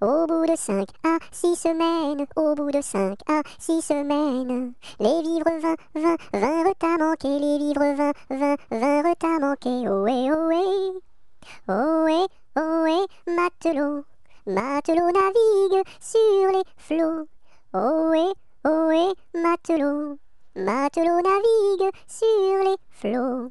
Au bout de cinq à six semaines, au bout de cinq à six semaines, les vivres vins, vins, vins, retard manqué, les vivres vins, vins, vins, à manquer. Ohé, ohé, ohé, ohé, matelot, matelot navigue sur les flots. Ohé, ohé, matelot, matelot navigue sur les flots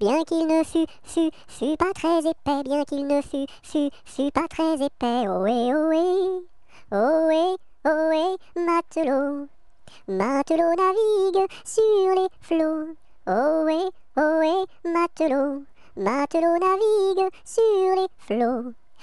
bien qu'il ne fût, fût, fût pas très épais, bien qu'il ne fût, fût, fût pas très épais, ohé, ohé, ohé, ohé, matelot. Matelot navigue sur les flots, ohé, ohé, matelot, matelot navigue sur les flots